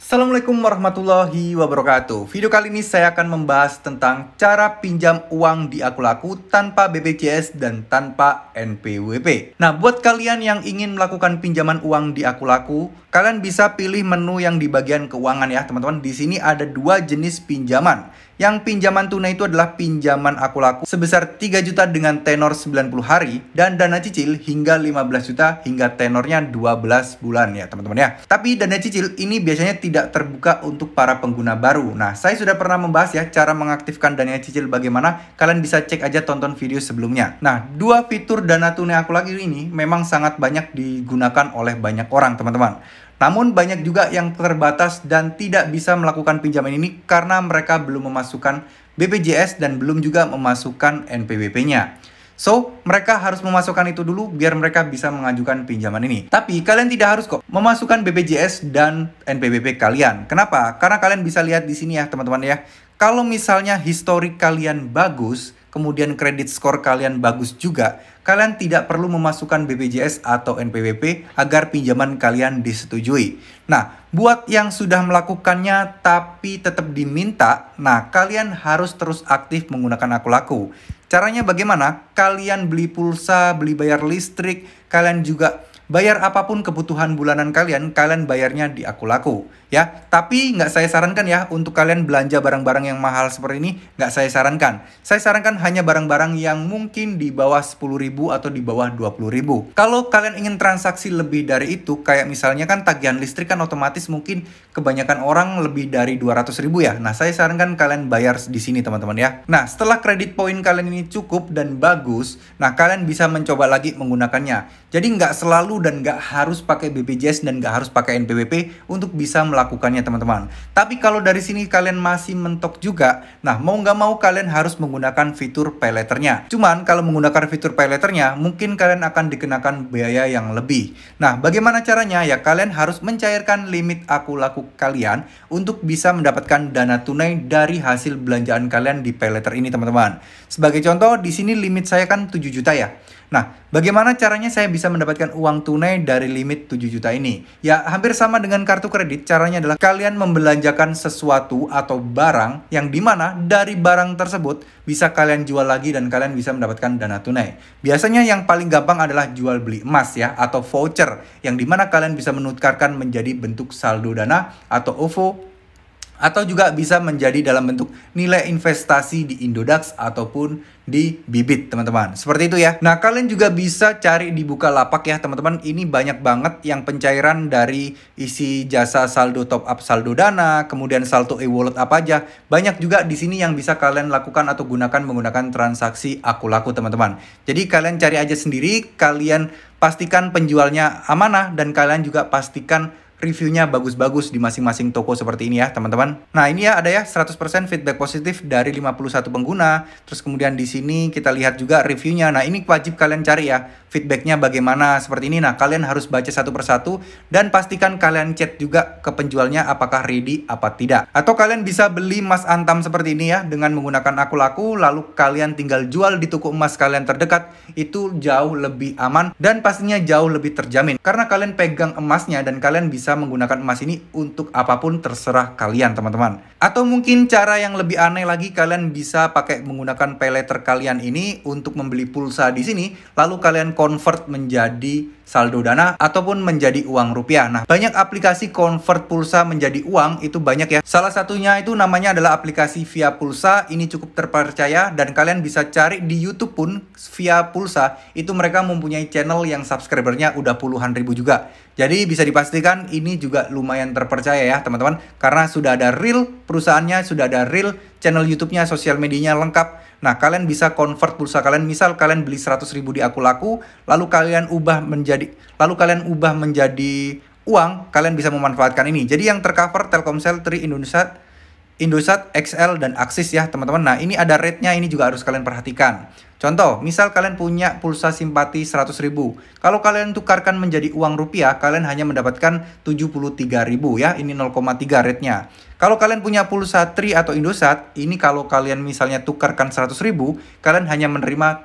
Assalamualaikum warahmatullahi wabarakatuh. Video kali ini saya akan membahas tentang cara pinjam uang di Akulaku tanpa BPJS dan tanpa NPWP. Nah, buat kalian yang ingin melakukan pinjaman uang di Akulaku, kalian bisa pilih menu yang di bagian keuangan ya, teman-teman. Di sini ada dua jenis pinjaman. Yang pinjaman tunai itu adalah pinjaman Akulaku sebesar 3 juta dengan tenor 90 hari dan dana cicil hingga 15 juta hingga tenornya 12 bulan ya, teman-teman ya. Tapi dana cicil ini biasanya tidak terbuka untuk para pengguna baru. Nah, saya sudah pernah membahas ya cara mengaktifkan dana cicil bagaimana. Kalian bisa cek aja tonton video sebelumnya. Nah, dua fitur dana tunai aku lagi ini memang sangat banyak digunakan oleh banyak orang, teman-teman. Namun banyak juga yang terbatas dan tidak bisa melakukan pinjaman ini karena mereka belum memasukkan BPJS dan belum juga memasukkan NPWP-nya. So, mereka harus memasukkan itu dulu biar mereka bisa mengajukan pinjaman ini. Tapi, kalian tidak harus kok memasukkan BPJS dan NPWP kalian. Kenapa? Karena kalian bisa lihat di sini ya, teman-teman ya. Kalau misalnya histori kalian bagus, kemudian kredit skor kalian bagus juga, kalian tidak perlu memasukkan BPJS atau NPWP agar pinjaman kalian disetujui. Nah, buat yang sudah melakukannya tapi tetap diminta, nah kalian harus terus aktif menggunakan aku laku. Caranya bagaimana? Kalian beli pulsa, beli bayar listrik, kalian juga Bayar apapun kebutuhan bulanan kalian, kalian bayarnya di aku laku ya. Tapi nggak saya sarankan ya untuk kalian belanja barang-barang yang mahal seperti ini, nggak saya sarankan. Saya sarankan hanya barang-barang yang mungkin di bawah 10.000 atau di bawah 20.000. Kalau kalian ingin transaksi lebih dari itu, kayak misalnya kan tagihan listrik kan otomatis mungkin kebanyakan orang lebih dari 200.000 ya. Nah, saya sarankan kalian bayar di sini teman-teman ya. Nah, setelah kredit poin kalian ini cukup dan bagus, nah kalian bisa mencoba lagi menggunakannya. Jadi nggak selalu dan nggak harus pakai BPJS dan nggak harus pakai NPWP untuk bisa melakukannya teman-teman. Tapi kalau dari sini kalian masih mentok juga, nah mau nggak mau kalian harus menggunakan fitur paylaternya. Cuman kalau menggunakan fitur paylaternya, mungkin kalian akan dikenakan biaya yang lebih. Nah bagaimana caranya? Ya kalian harus mencairkan limit aku laku kalian untuk bisa mendapatkan dana tunai dari hasil belanjaan kalian di paylater ini teman-teman. Sebagai contoh, di sini limit saya kan 7 juta ya. Nah, bagaimana caranya saya bisa mendapatkan uang tunai dari limit 7 juta ini? Ya, hampir sama dengan kartu kredit, caranya adalah kalian membelanjakan sesuatu atau barang yang dimana dari barang tersebut bisa kalian jual lagi dan kalian bisa mendapatkan dana tunai. Biasanya yang paling gampang adalah jual beli emas ya, atau voucher, yang dimana kalian bisa menukarkan menjadi bentuk saldo dana atau OVO atau juga bisa menjadi dalam bentuk nilai investasi di Indodax ataupun di Bibit, teman-teman. Seperti itu ya. Nah, kalian juga bisa cari di Bukalapak ya, teman-teman. Ini banyak banget yang pencairan dari isi jasa saldo top up saldo dana, kemudian saldo e-wallet apa aja. Banyak juga di sini yang bisa kalian lakukan atau gunakan menggunakan transaksi aku laku, teman-teman. Jadi kalian cari aja sendiri, kalian pastikan penjualnya amanah dan kalian juga pastikan reviewnya bagus-bagus di masing-masing toko seperti ini ya teman-teman. Nah ini ya ada ya 100% feedback positif dari 51 pengguna. Terus kemudian di sini kita lihat juga reviewnya. Nah ini wajib kalian cari ya feedbacknya bagaimana seperti ini. Nah kalian harus baca satu persatu dan pastikan kalian chat juga ke penjualnya apakah ready apa tidak. Atau kalian bisa beli emas antam seperti ini ya dengan menggunakan aku laku lalu kalian tinggal jual di toko emas kalian terdekat itu jauh lebih aman dan pastinya jauh lebih terjamin karena kalian pegang emasnya dan kalian bisa bisa menggunakan emas ini untuk apapun terserah kalian teman-teman. Atau mungkin cara yang lebih aneh lagi kalian bisa pakai menggunakan pay letter kalian ini untuk membeli pulsa di sini lalu kalian convert menjadi saldo dana ataupun menjadi uang rupiah. Nah, banyak aplikasi convert pulsa menjadi uang itu banyak ya. Salah satunya itu namanya adalah aplikasi Via Pulsa. Ini cukup terpercaya dan kalian bisa cari di YouTube pun Via Pulsa. Itu mereka mempunyai channel yang subscribernya udah puluhan ribu juga. Jadi bisa dipastikan ini juga lumayan terpercaya ya teman-teman karena sudah ada real perusahaannya, sudah ada real channel YouTube-nya, sosial medianya lengkap Nah, kalian bisa convert pulsa kalian. Misal kalian beli 100 ribu di aku laku, lalu kalian ubah menjadi lalu kalian ubah menjadi uang, kalian bisa memanfaatkan ini. Jadi yang tercover Telkomsel, Tri Indosat, Indosat, XL dan Axis ya, teman-teman. Nah, ini ada rate-nya, ini juga harus kalian perhatikan. Contoh, misal kalian punya pulsa simpati seratus ribu. Kalau kalian tukarkan menjadi uang rupiah, kalian hanya mendapatkan tiga ribu ya. Ini 0,3 rate-nya. Kalau kalian punya pulsa Tri atau Indosat, ini kalau kalian misalnya tukarkan seratus ribu, kalian hanya menerima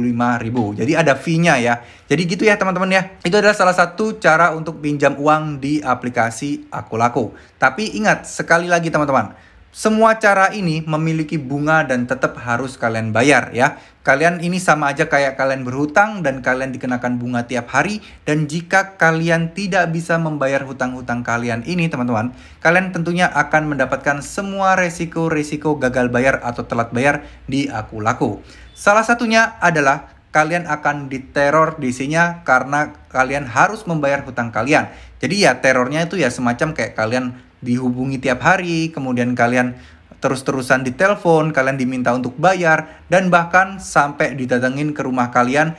lima ribu. Jadi ada fee-nya ya. Jadi gitu ya teman-teman ya. Itu adalah salah satu cara untuk pinjam uang di aplikasi Akulaku. Tapi ingat, sekali lagi teman-teman, semua cara ini memiliki bunga dan tetap harus kalian bayar ya. Kalian ini sama aja kayak kalian berhutang dan kalian dikenakan bunga tiap hari dan jika kalian tidak bisa membayar hutang-hutang kalian ini teman-teman, kalian tentunya akan mendapatkan semua resiko-resiko gagal bayar atau telat bayar di aku laku. Salah satunya adalah kalian akan diteror di sini karena kalian harus membayar hutang kalian. Jadi ya terornya itu ya semacam kayak kalian dihubungi tiap hari, kemudian kalian terus-terusan ditelepon, kalian diminta untuk bayar, dan bahkan sampai didatengin ke rumah kalian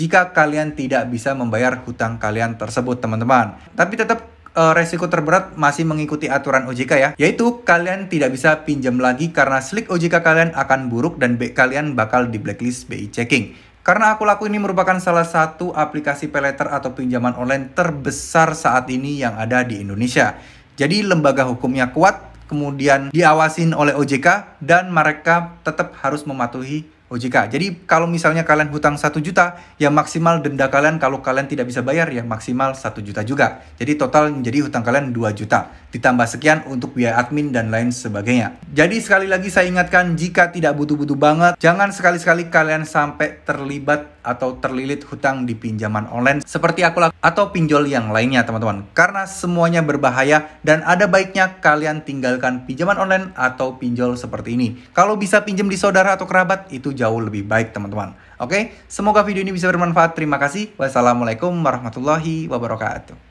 jika kalian tidak bisa membayar hutang kalian tersebut, teman-teman. Tapi tetap eh, resiko terberat masih mengikuti aturan OJK ya, yaitu kalian tidak bisa pinjam lagi karena slick OJK kalian akan buruk dan kalian bakal di blacklist BI checking. Karena aku laku ini merupakan salah satu aplikasi peleter atau pinjaman online terbesar saat ini yang ada di Indonesia. Jadi lembaga hukumnya kuat, kemudian diawasin oleh OJK dan mereka tetap harus mematuhi OJK. Jadi kalau misalnya kalian hutang 1 juta, ya maksimal denda kalian kalau kalian tidak bisa bayar ya maksimal 1 juta juga. Jadi total menjadi hutang kalian 2 juta. Ditambah sekian untuk biaya admin dan lain sebagainya. Jadi sekali lagi saya ingatkan jika tidak butuh-butuh banget, jangan sekali-sekali kalian sampai terlibat atau terlilit hutang di pinjaman online seperti aku atau pinjol yang lainnya teman-teman. Karena semuanya berbahaya dan ada baiknya kalian tinggalkan pinjaman online atau pinjol seperti ini. Kalau bisa pinjam di saudara atau kerabat itu jauh lebih baik teman-teman. Oke, semoga video ini bisa bermanfaat. Terima kasih. Wassalamualaikum warahmatullahi wabarakatuh.